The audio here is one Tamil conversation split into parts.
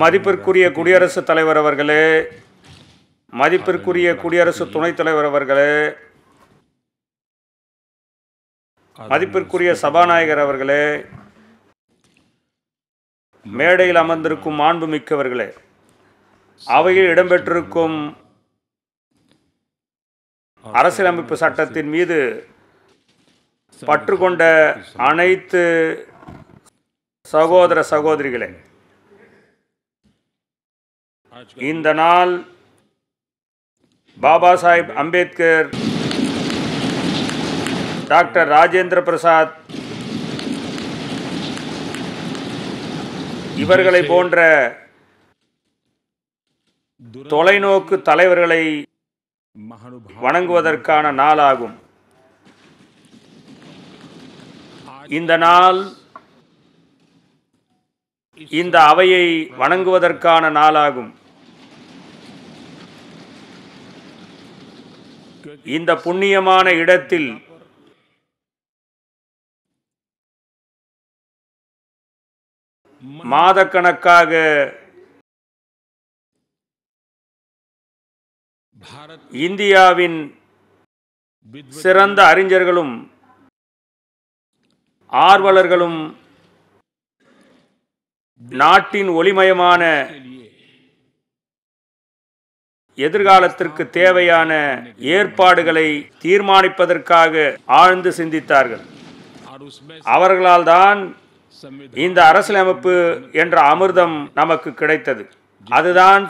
மதிப்பிற்குரிய குடியரசுத் தலைவர் அவர்களே மதிப்பிற்குரிய குடியரசு துணைத் தலைவர் அவர்களே மதிப்பிற்குரிய சபாநாயகர் அவர்களே மேடையில் அமர்ந்திருக்கும் மாண்பு மிக்கவர்களே அவையில் இடம்பெற்றிருக்கும் அரசியலமைப்பு சட்டத்தின் மீது பற்றுக்கொண்ட அனைத்து சகோதர சகோதரிகளே இந்த நாள் பாபா சாஹிப் அம்பேத்கர் டாக்டர் ராஜேந்திர பிரசாத் இவர்களை போன்ற தொலைநோக்கு தலைவர்களை வணங்குவதற்கான நாளாகும் இந்த நாள் இந்த அவையை வணங்குவதற்கான நாளாகும் இந்த புண்ணியமான இடத்தில் மாதக்கணக்காக இந்தியாவின் சிறந்த அறிஞர்களும் ஆர்வலர்களும் நாட்டின் ஒளிமயமான எதிர்காலத்திற்கு தேவையான ஏற்பாடுகளை தீர்மானிப்பதற்காக ஆழ்ந்து சிந்தித்தார்கள் அவர்களால் தான் இந்த அரசியலமைப்பு என்ற அமிர்தம் நமக்கு கிடைத்தது அதுதான்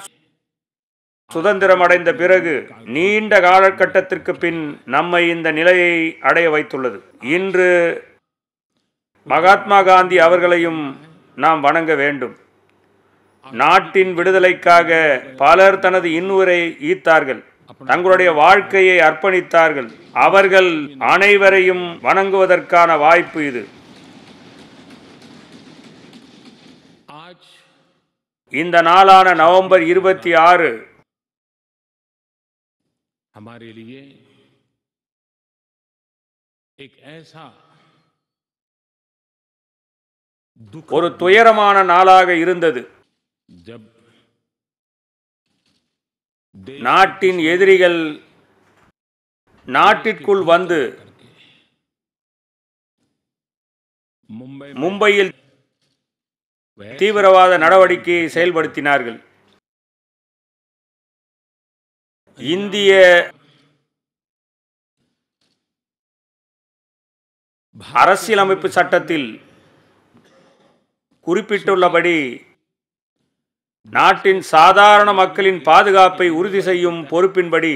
சுதந்திரமடைந்த பிறகு நீண்ட காலகட்டத்திற்கு பின் நம்மை இந்த நிலையை அடைய வைத்துள்ளது இன்று மகாத்மா காந்தி அவர்களையும் நாம் வணங்க வேண்டும் நாட்டின் விடுதலைக்காக பலர் தனது இன்னுரை ஈத்தார்கள் தங்களுடைய வாழ்க்கையை அர்ப்பணித்தார்கள் அவர்கள் அனைவரையும் வணங்குவதற்கான வாய்ப்பு இது இந்த நாளான நவம்பர் இருபத்தி ஆறு ஒரு துயரமான நாளாக இருந்தது நாட்டின் எதிரிகள் நாட்டிற்குள் வந்து மும்பையில் தீவிரவாத நடவடிக்கையை செயல்படுத்தினார்கள் இந்திய அரசியலமைப்பு சட்டத்தில் குறிப்பிட்டுள்ளபடி நாட்டின் சாதாரண மக்களின் பாதுகாப்பை உறுதி செய்யும் பொறுப்பின்படி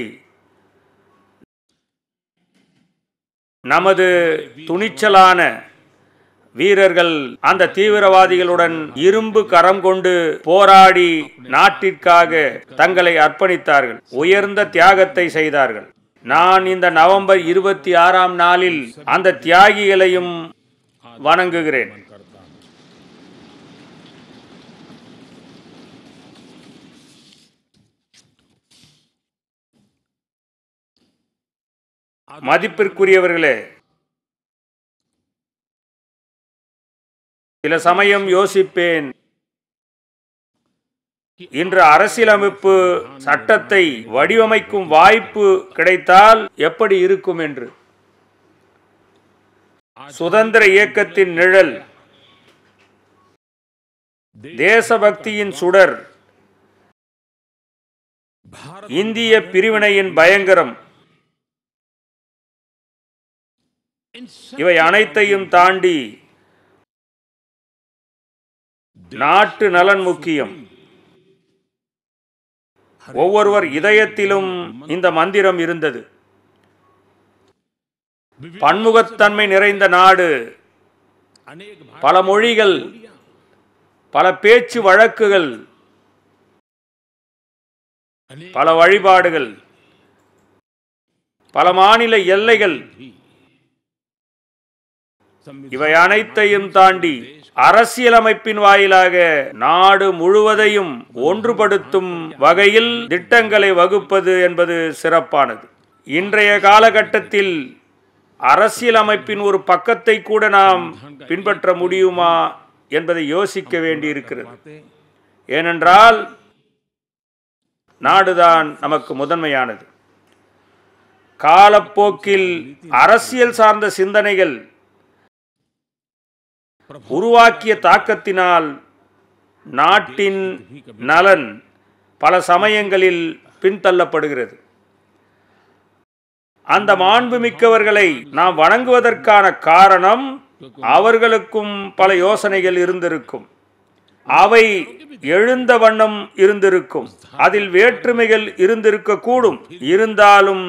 நமது துணிச்சலான வீரர்கள் அந்த தீவிரவாதிகளுடன் இரும்பு கரம் கொண்டு போராடி நாட்டிற்காக தங்களை அர்ப்பணித்தார்கள் உயர்ந்த தியாகத்தை செய்தார்கள் நான் இந்த நவம்பர் இருபத்தி ஆறாம் நாளில் அந்த தியாகிகளையும் வணங்குகிறேன் மதிப்பிற்குரியவர்களே சில சமயம் யோசிப்பேன் இன்று அரசியலமைப்பு சட்டத்தை வடிவமைக்கும் வாய்ப்பு கிடைத்தால் எப்படி இருக்கும் என்று சுதந்திர இயக்கத்தின் நிழல் தேசபக்தியின் சுடர் இந்திய பிரிவினையின் பயங்கரம் இவை அனைத்தையும் தாண்டி நாட்டு நலன் முக்கியம் ஒவ்வொருவர் இதயத்திலும் இந்த மந்திரம் இருந்தது பன்முகத்தன்மை நிறைந்த நாடு பல மொழிகள் பல பேச்சு வழக்குகள் பல வழிபாடுகள் பல மாநில எல்லைகள் இவை அனைத்தையும் தாண்டி அரசியலமைப்பின் வாயிலாக நாடு முழுவதையும் ஒன்றுபடுத்தும் வகையில் திட்டங்களை வகுப்பது என்பது சிறப்பானது இன்றைய காலகட்டத்தில் அரசியலமைப்பின் ஒரு பக்கத்தை கூட நாம் பின்பற்ற முடியுமா என்பதை யோசிக்க வேண்டியிருக்கிறது ஏனென்றால் நாடுதான் நமக்கு முதன்மையானது காலப்போக்கில் அரசியல் சார்ந்த சிந்தனைகள் உருவாக்கிய தாக்கத்தினால் நாட்டின் நலன் பல சமயங்களில் பின்தள்ளப்படுகிறது அந்த மாண்புமிக்கவர்களை நாம் வணங்குவதற்கான காரணம் அவர்களுக்கும் பல யோசனைகள் இருந்திருக்கும் அவை எழுந்த வண்ணம் இருந்திருக்கும் அதில் வேற்றுமைகள் இருந்திருக்கக்கூடும் இருந்தாலும்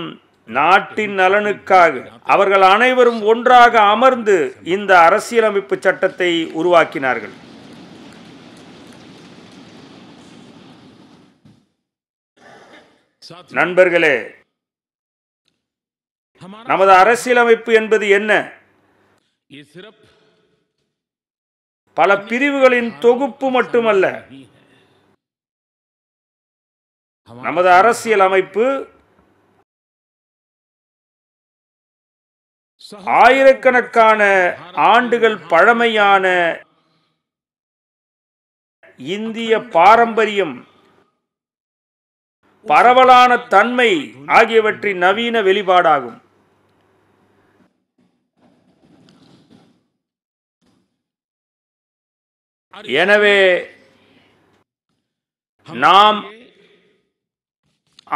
நாட்டின் நலனுக்காக அவர்கள் அனைவரும் ஒன்றாக அமர்ந்து இந்த அரசியலமைப்பு சட்டத்தை உருவாக்கினார்கள் நண்பர்களே நமது அரசியலமைப்பு என்பது என்ன பல பிரிவுகளின் தொகுப்பு மட்டுமல்ல நமது அரசியல் அமைப்பு ஆயிரக்கணக்கான ஆண்டுகள் பழமையான இந்திய பாரம்பரியம் பரவலான தன்மை ஆகியவற்றின் நவீன வெளிப்பாடாகும் எனவே நாம்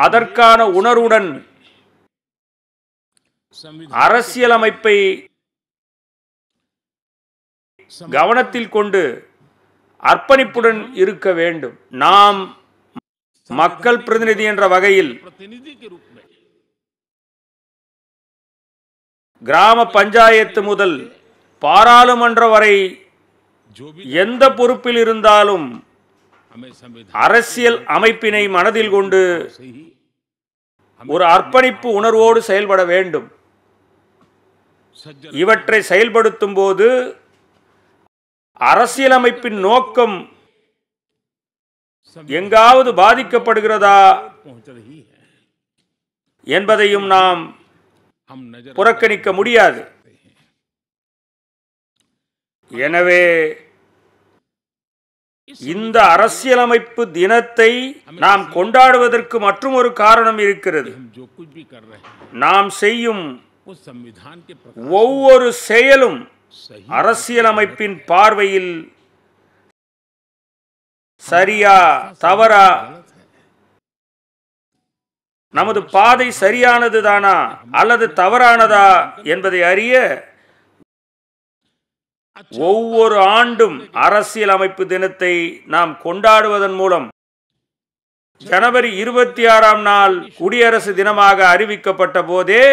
அதற்கான உணர்வுடன் அரசியலமைப்பை கவனத்தில் கொண்டு அர்ப்பணிப்புடன் இருக்க வேண்டும் நாம் மக்கள் பிரதிநிதி என்ற வகையில் கிராம பஞ்சாயத்து முதல் பாராளுமன்ற வரை எந்த பொறுப்பில் இருந்தாலும் அரசியல் அமைப்பினை மனதில் கொண்டு ஒரு அர்ப்பணிப்பு உணர்வோடு செயல்பட வேண்டும் இவற்றை செயல்படுத்தும் போது அரசியலமைப்பின் நோக்கம் எங்காவது பாதிக்கப்படுகிறதா என்பதையும் நாம் புறக்கணிக்க முடியாது எனவே இந்த அரசியலமைப்பு தினத்தை நாம் கொண்டாடுவதற்கு மற்றும் ஒரு காரணம் இருக்கிறது நாம் செய்யும் ஒவ்வொரு செயலும் அரசியலமைப்பின் பார்வையில் சரியா தவறா நமது பாதை சரியானது தானா அல்லது தவறானதா என்பதை அறிய ஒவ்வொரு ஆண்டும் அரசியல் அமைப்பு தினத்தை நாம் கொண்டாடுவதன் மூலம் ஜனவரி இருபத்தி ஆறாம் நாள் குடியரசு தினமாக அறிவிக்கப்பட்ட போதே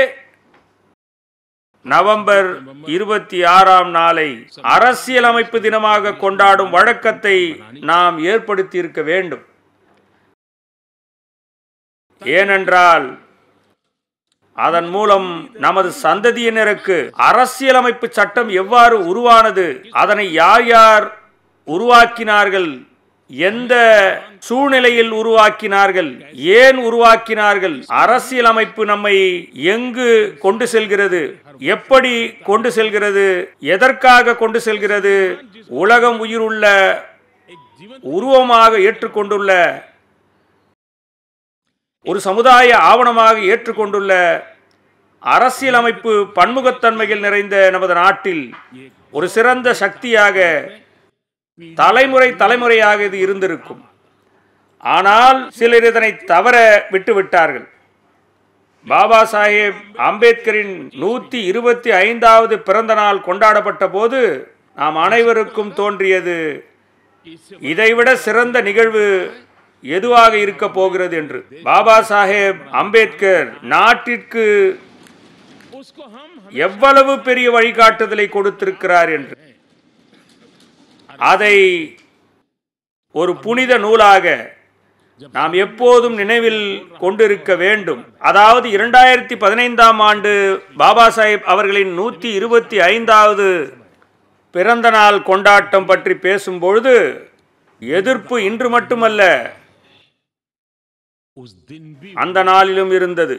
நவம்பர் இருபத்தி ஆறாம் நாளை அரசியலமைப்பு தினமாக கொண்டாடும் வழக்கத்தை நாம் ஏற்படுத்தியிருக்க வேண்டும் ஏனென்றால் அதன் மூலம் நமது சந்ததியினருக்கு அரசியலமைப்பு சட்டம் எவ்வாறு உருவானது அதனை யார் யார் உருவாக்கினார்கள் எந்த சூழ்நிலையில் உருவாக்கினார்கள் ஏன் உருவாக்கினார்கள் அரசியலமைப்பு நம்மை எங்கு கொண்டு செல்கிறது எப்படி கொண்டு செல்கிறது எதற்காக கொண்டு செல்கிறது உலகம் உயிருள்ள உருவமாக ஏற்றுக்கொண்டுள்ள ஒரு சமுதாய ஆவணமாக ஏற்றுக்கொண்டுள்ள அரசியலமைப்பு பன்முகத்தன்மையில் நிறைந்த நமது நாட்டில் ஒரு சிறந்த சக்தியாக தலைமுறை தலைமுறையாக இது இருந்திருக்கும் ஆனால் சிலர் இதனை தவற விட்டுவிட்டார்கள் பாபா சாஹேப் அம்பேத்கரின் நூற்றி இருபத்தி ஐந்தாவது பிறந்த நாள் கொண்டாடப்பட்ட போது நாம் அனைவருக்கும் தோன்றியது இதைவிட சிறந்த நிகழ்வு எதுவாக இருக்க போகிறது என்று பாபா சாஹேப் அம்பேத்கர் நாட்டிற்கு எவ்வளவு பெரிய வழிகாட்டுதலை கொடுத்திருக்கிறார் என்று அதை ஒரு புனித நூலாக நாம் எப்போதும் நினைவில் கொண்டிருக்க வேண்டும் அதாவது இரண்டாயிரத்தி பதினைந்தாம் ஆண்டு பாபா சாஹேப் அவர்களின் நூற்றி இருபத்தி ஐந்தாவது பிறந்த நாள் கொண்டாட்டம் பற்றி பேசும்பொழுது எதிர்ப்பு இன்று மட்டுமல்ல அந்த நாளிலும் இருந்தது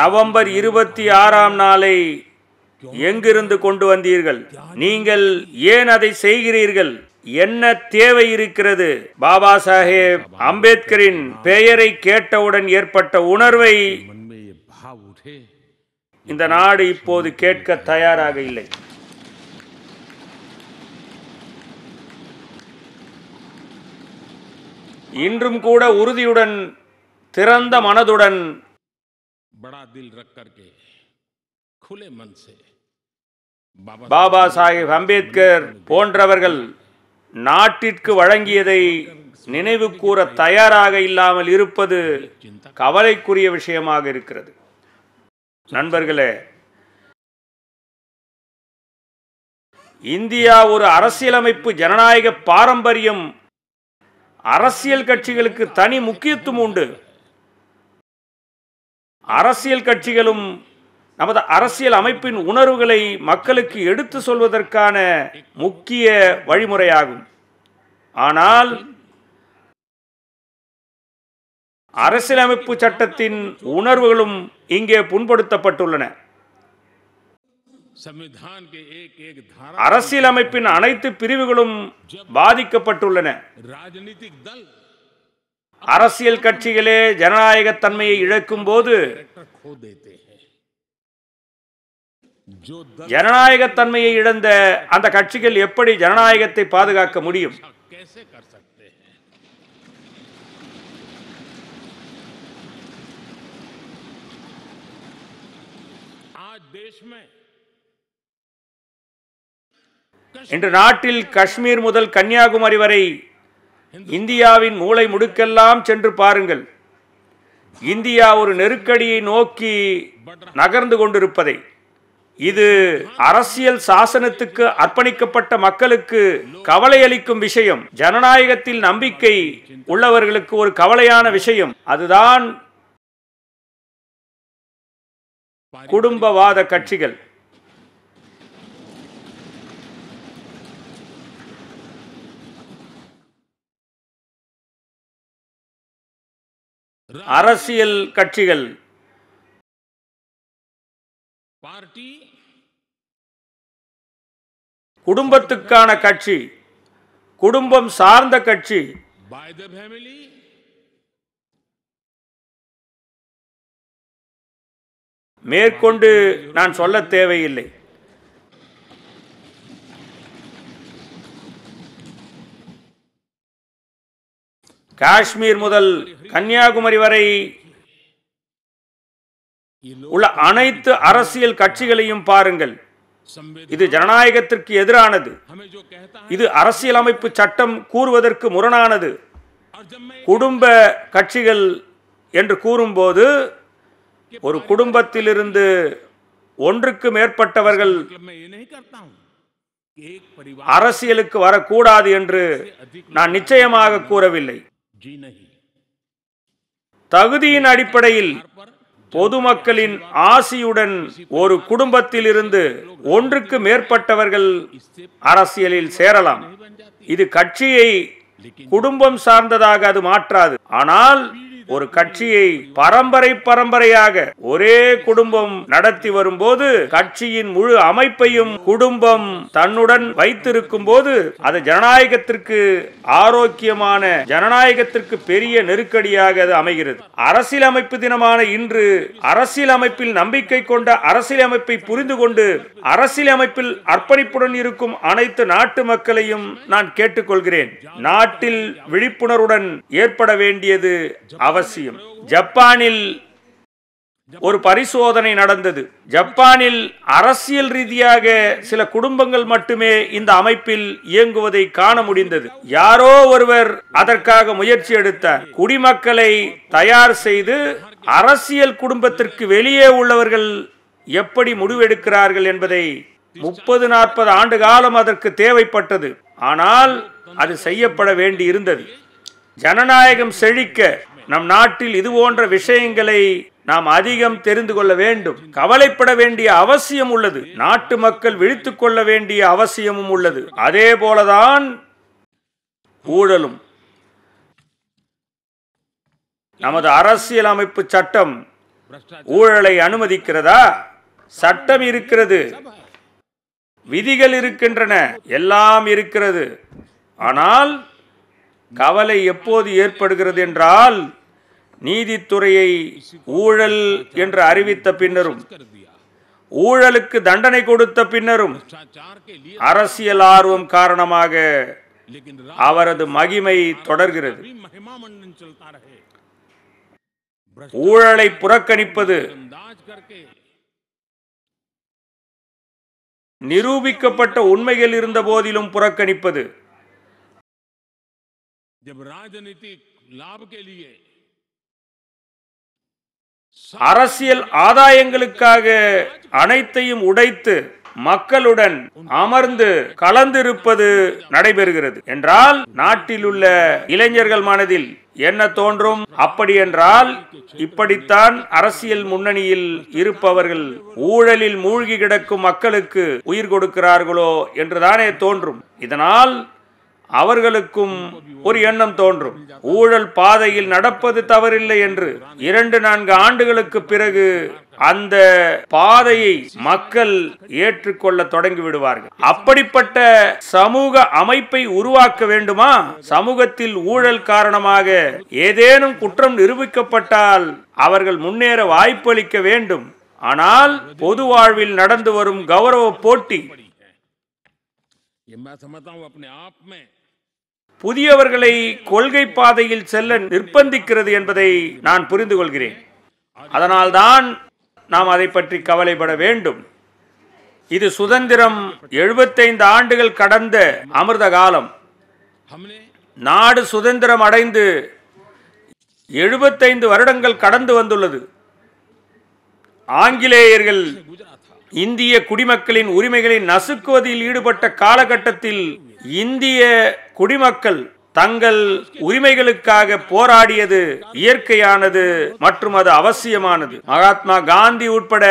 நவம்பர் இருபத்தி ஆறாம் நாளை எங்கிருந்து கொண்டு வந்தீர்கள் நீங்கள் ஏன் அதை செய்கிறீர்கள் என்ன தேவை இருக்கிறது பாபா சாஹேப் அம்பேத்கரின் பெயரை கேட்டவுடன் ஏற்பட்ட உணர்வை இந்த நாடு இப்போது கேட்க தயாராக இல்லை இன்றும் கூட உறுதியுடன் திறந்த மனதுடன் बड़ा दिल रख करके खुले मन से பாபா சாஹிப் அம்பேத்கர் போன்றவர்கள் நாட்டிற்கு வழங்கியதை நினைவு கூற தயாராக இல்லாமல் இருப்பது கவலைக்குரிய விஷயமாக இருக்கிறது நண்பர்களே இந்தியா ஒரு அரசியலமைப்பு ஜனநாயக பாரம்பரியம் அரசியல் கட்சிகளுக்கு தனி முக்கியத்துவம் உண்டு அரசியல் கட்சிகளும் நமது அரசியல் அமைப்பின் உணர்வுகளை மக்களுக்கு எடுத்து சொல்வதற்கான முக்கிய வழிமுறையாகும் ஆனால் அரசியலமைப்பு சட்டத்தின் உணர்வுகளும் இங்கே புண்படுத்தப்பட்டுள்ளன அரசியலமைப்பின் அனைத்து பிரிவுகளும் பாதிக்கப்பட்டுள்ளன அரசியல் கட்சிகளே ஜனநாயக தன்மையை இழக்கும் போது ஜனநாயகத்தன்மையை இழந்த அந்த கட்சிகள் எப்படி ஜனநாயகத்தை பாதுகாக்க முடியும் இன்று நாட்டில் காஷ்மீர் முதல் கன்னியாகுமரி வரை இந்தியாவின் மூளை முடுக்கெல்லாம் சென்று பாருங்கள் இந்தியா ஒரு நெருக்கடியை நோக்கி நகர்ந்து கொண்டிருப்பதை இது அரசியல் சாசனத்துக்கு அர்ப்பணிக்கப்பட்ட மக்களுக்கு கவலை அளிக்கும் விஷயம் ஜனநாயகத்தில் நம்பிக்கை உள்ளவர்களுக்கு ஒரு கவலையான விஷயம் அதுதான் குடும்பவாத கட்சிகள் அரசியல் கட்சிகள் பார்ட்டி குடும்பத்துக்கான கட்சி குடும்பம் சார்ந்த கட்சி மேற்கொண்டு நான் சொல்ல தேவையில்லை காஷ்மீர் முதல் கன்னியாகுமரி வரை உள்ள அனைத்து அரசியல் கட்சிகளையும் பாருங்கள் இது ஜனநாயகத்திற்கு எதிரானது இது அரசியலமைப்பு சட்டம் கூறுவதற்கு முரணானது குடும்ப கட்சிகள் என்று கூறும்போது ஒரு குடும்பத்திலிருந்து ஒன்றுக்கு மேற்பட்டவர்கள் அரசியலுக்கு வரக்கூடாது என்று நான் நிச்சயமாக கூறவில்லை தகுதியின் அடிப்படையில் பொதுமக்களின் ஆசியுடன் ஒரு குடும்பத்தில் இருந்து ஒன்றுக்கு மேற்பட்டவர்கள் அரசியலில் சேரலாம் இது கட்சியை குடும்பம் சார்ந்ததாக அது மாற்றாது ஆனால் ஒரு கட்சியை பரம்பரை பரம்பரையாக ஒரே குடும்பம் நடத்தி வரும்போது கட்சியின் முழு அமைப்பையும் குடும்பம் தன்னுடன் வைத்திருக்கும் போது அது ஜனநாயகத்திற்கு ஆரோக்கியமான ஜனநாயகத்திற்கு பெரிய நெருக்கடியாக அது அமைகிறது அரசியல் அமைப்பு தினமான இன்று அரசியல் அமைப்பில் நம்பிக்கை கொண்ட அரசியல் அமைப்பை புரிந்து கொண்டு அரசியல் அமைப்பில் அர்ப்பணிப்புடன் இருக்கும் அனைத்து நாட்டு மக்களையும் நான் கேட்டுக்கொள்கிறேன் நாட்டில் விழிப்புணர்வுடன் ஏற்பட வேண்டியது அவர் அவசியம் ஜப்பானில் ஒரு பரிசோதனை நடந்தது ஜப்பானில் அரசியல் ரீதியாக சில குடும்பங்கள் மட்டுமே இந்த அமைப்பில் இயங்குவதை காண முடிந்தது யாரோ ஒருவர் அதற்காக முயற்சி எடுத்தார் குடிமக்களை தயார் செய்து அரசியல் குடும்பத்திற்கு வெளியே உள்ளவர்கள் எப்படி முடிவெடுக்கிறார்கள் என்பதை முப்பது நாற்பது ஆண்டு காலம் அதற்கு தேவைப்பட்டது ஆனால் அது செய்யப்பட வேண்டி இருந்தது ஜனநாயகம் செழிக்க நம் நாட்டில் இது போன்ற விஷயங்களை நாம் அதிகம் தெரிந்து கொள்ள வேண்டும் கவலைப்பட வேண்டிய அவசியம் உள்ளது நாட்டு மக்கள் விழித்து கொள்ள வேண்டிய அவசியமும் உள்ளது அதே போலதான் ஊழலும் நமது அரசியல் அமைப்பு சட்டம் ஊழலை அனுமதிக்கிறதா சட்டம் இருக்கிறது விதிகள் இருக்கின்றன எல்லாம் இருக்கிறது ஆனால் கவலை எப்போது ஏற்படுகிறது என்றால் நீதித்துறையை ஊழல் என்று அறிவித்த பின்னரும் ஊழலுக்கு தண்டனை கொடுத்த பின்னரும் அரசியல் ஆர்வம் காரணமாக அவரது மகிமை தொடர்கிறது ஊழலை புறக்கணிப்பது நிரூபிக்கப்பட்ட உண்மைகள் இருந்த போதிலும் புறக்கணிப்பது அரசியல் ஆதாயங்களுக்காக அனைத்தையும் உடைத்து மக்களுடன் அமர்ந்து கலந்திருப்பது நடைபெறுகிறது என்றால் நாட்டில் உள்ள இளைஞர்கள் மனதில் என்ன தோன்றும் அப்படி என்றால் இப்படித்தான் அரசியல் முன்னணியில் இருப்பவர்கள் ஊழலில் மூழ்கி கிடக்கும் மக்களுக்கு உயிர் கொடுக்கிறார்களோ என்றுதானே தோன்றும் இதனால் அவர்களுக்கும் ஒரு எண்ணம் தோன்றும் ஊழல் பாதையில் நடப்பது தவறில்லை என்று இரண்டு நான்கு ஆண்டுகளுக்கு பிறகு அந்த பாதையை மக்கள் ஏற்றுக்கொள்ள தொடங்கி விடுவார்கள் அப்படிப்பட்ட சமூக அமைப்பை உருவாக்க வேண்டுமா சமூகத்தில் ஊழல் காரணமாக ஏதேனும் குற்றம் நிரூபிக்கப்பட்டால் அவர்கள் முன்னேற வாய்ப்பளிக்க வேண்டும் ஆனால் பொது வாழ்வில் நடந்து வரும் கௌரவ போட்டி मैं समझता अपने आप में புதியவர்களை கொள்கை பாதையில் செல்ல நிர்பந்திக்கிறது என்பதை நான் புரிந்து கொள்கிறேன் அதனால்தான் நாம் அதை பற்றி கவலைப்பட வேண்டும் இது சுதந்திரம் எழுபத்தைந்து ஆண்டுகள் கடந்த அமிர்த காலம் நாடு சுதந்திரம் அடைந்து எழுபத்தைந்து வருடங்கள் கடந்து வந்துள்ளது ஆங்கிலேயர்கள் இந்திய குடிமக்களின் உரிமைகளை நசுக்குவதில் ஈடுபட்ட காலகட்டத்தில் இந்திய குடிமக்கள் தங்கள் உரிமைகளுக்காக போராடியது இயற்கையானது மற்றும் அது அவசியமானது மகாத்மா காந்தி உட்பட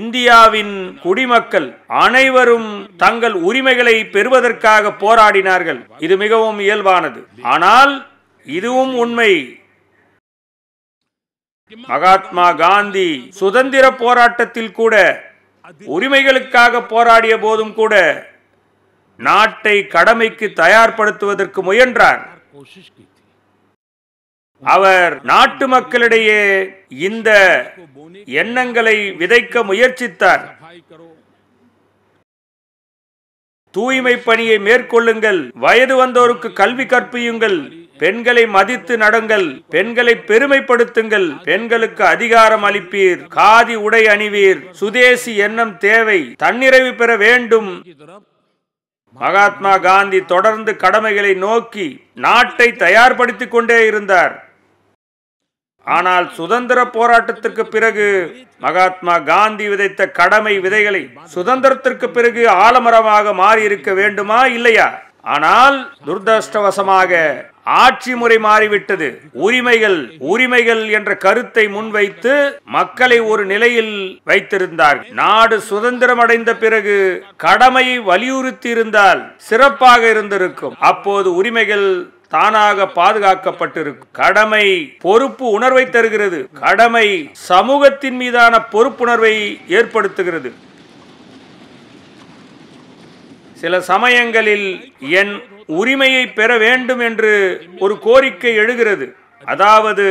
இந்தியாவின் குடிமக்கள் அனைவரும் தங்கள் உரிமைகளை பெறுவதற்காக போராடினார்கள் இது மிகவும் இயல்பானது ஆனால் இதுவும் உண்மை மகாத்மா காந்தி சுதந்திர போராட்டத்தில் கூட உரிமைகளுக்காக போராடிய போதும் கூட நாட்டை கடமைக்கு தயார்படுத்துவதற்கு முயன்றார் அவர் நாட்டு மக்களிடையே இந்த எண்ணங்களை விதைக்க முயற்சித்தார் தூய்மை பணியை மேற்கொள்ளுங்கள் வயது வந்தோருக்கு கல்வி கற்பியுங்கள் பெண்களை மதித்து நடங்கள் பெண்களை பெருமைப்படுத்துங்கள் பெண்களுக்கு அதிகாரம் அளிப்பீர் காதி உடை அணிவீர் சுதேசி எண்ணம் தேவை தன்னிறைவு பெற வேண்டும் மகாத்மா காந்தி தொடர்ந்து கடமைகளை நோக்கி நாட்டை தயார்படுத்தி கொண்டே இருந்தார் ஆனால் சுதந்திர போராட்டத்திற்கு பிறகு மகாத்மா காந்தி விதைத்த கடமை விதைகளை சுதந்திரத்திற்கு பிறகு ஆலமரமாக மாறியிருக்க வேண்டுமா இல்லையா ஆனால் துர்தஷ்டவசமாக ஆட்சி முறை மாறிவிட்டது உரிமைகள் உரிமைகள் என்ற கருத்தை முன்வைத்து மக்களை ஒரு நிலையில் வைத்திருந்தார் நாடு சுதந்திரம் அடைந்த பிறகு கடமையை வலியுறுத்தி இருந்தால் சிறப்பாக இருந்திருக்கும் அப்போது உரிமைகள் தானாக பாதுகாக்கப்பட்டிருக்கும் கடமை பொறுப்பு உணர்வை தருகிறது கடமை சமூகத்தின் மீதான பொறுப்புணர்வை ஏற்படுத்துகிறது சில சமயங்களில் என் உரிமையை பெற வேண்டும் என்று ஒரு கோரிக்கை எழுகிறது அதாவது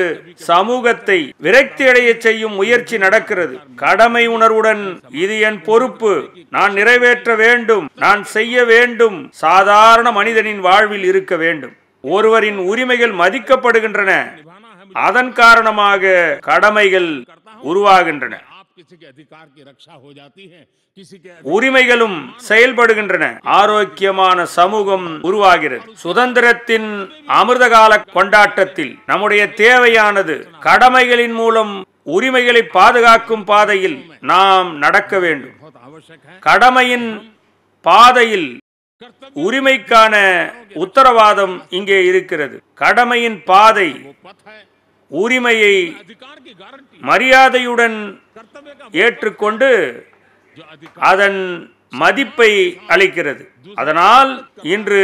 சமூகத்தை விரக்தி அடைய செய்யும் முயற்சி நடக்கிறது கடமை உணர்வுடன் இது என் பொறுப்பு நான் நிறைவேற்ற வேண்டும் நான் செய்ய வேண்டும் சாதாரண மனிதனின் வாழ்வில் இருக்க வேண்டும் ஒருவரின் உரிமைகள் மதிக்கப்படுகின்றன அதன் காரணமாக கடமைகள் உருவாகின்றன உரிமைகளும் செயல்படுகின்றன ஆரோக்கியமான சமூகம் உருவாகிறது சுதந்திரத்தின் அமிர்த கால கொண்டாட்டத்தில் நம்முடைய தேவையானது கடமைகளின் மூலம் உரிமைகளை பாதுகாக்கும் பாதையில் நாம் நடக்க வேண்டும் கடமையின் பாதையில் உரிமைக்கான உத்தரவாதம் இங்கே இருக்கிறது கடமையின் பாதை உரிமையை மரியாதையுடன் ஏற்றுக்கொண்டு அதன் மதிப்பை அளிக்கிறது அதனால் இன்று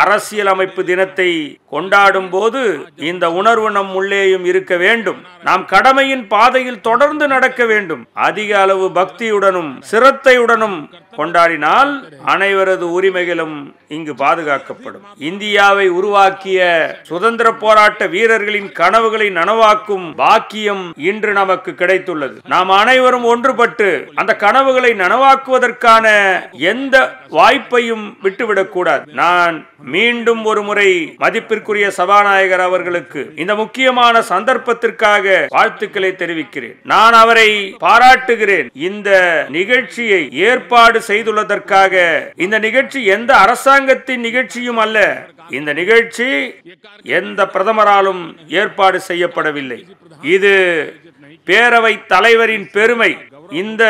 அரசியலமைப்பு தினத்தை கொண்டாடும் போது இந்த உணர்வு நம் உள்ளேயும் இருக்க வேண்டும் நாம் கடமையின் பாதையில் தொடர்ந்து நடக்க வேண்டும் அதிக அளவு பக்தியுடனும் சிரத்தையுடனும் கொண்டாடினால் அனைவரது உரிமைகளும் இங்கு பாதுகாக்கப்படும் இந்தியாவை உருவாக்கிய சுதந்திர போராட்ட வீரர்களின் கனவுகளை நனவாக்கும் பாக்கியம் இன்று நமக்கு கிடைத்துள்ளது நாம் அனைவரும் ஒன்றுபட்டு அந்த கனவுகளை நனவாக்குவதற்கான எந்த வாய்ப்பையும் எதையும் விட்டுவிடக்கூடாது நான் மீண்டும் ஒரு முறை மதிப்பிற்குரிய சபாநாயகர் அவர்களுக்கு இந்த முக்கியமான சந்தர்ப்பத்திற்காக வாழ்த்துக்களை தெரிவிக்கிறேன் நான் அவரை பாராட்டுகிறேன் இந்த நிகழ்ச்சியை ஏற்பாடு செய்துள்ளதற்காக இந்த நிகழ்ச்சி எந்த அரசாங்கத்தின் நிகழ்ச்சியும் அல்ல இந்த நிகழ்ச்சி எந்த பிரதமராலும் ஏற்பாடு செய்யப்படவில்லை இது பேரவை தலைவரின் பெருமை இந்த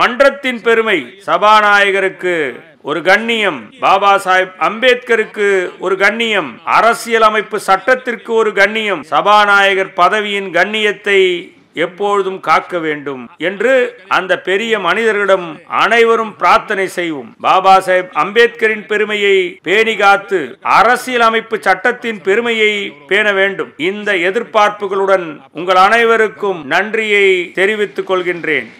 மன்றத்தின் பெருமை சபாநாயகருக்கு ஒரு கண்ணியம் பாபா சாஹிப் அம்பேத்கருக்கு ஒரு கண்ணியம் அரசியலமைப்பு சட்டத்திற்கு ஒரு கண்ணியம் சபாநாயகர் பதவியின் கண்ணியத்தை எப்பொழுதும் காக்க வேண்டும் என்று அந்த பெரிய மனிதர்களிடம் அனைவரும் பிரார்த்தனை செய்வோம் பாபா சாஹேப் அம்பேத்கரின் பெருமையை பேணி காத்து அரசியலமைப்பு சட்டத்தின் பெருமையை பேண வேண்டும் இந்த எதிர்பார்ப்புகளுடன் உங்கள் அனைவருக்கும் நன்றியை தெரிவித்துக் கொள்கின்றேன்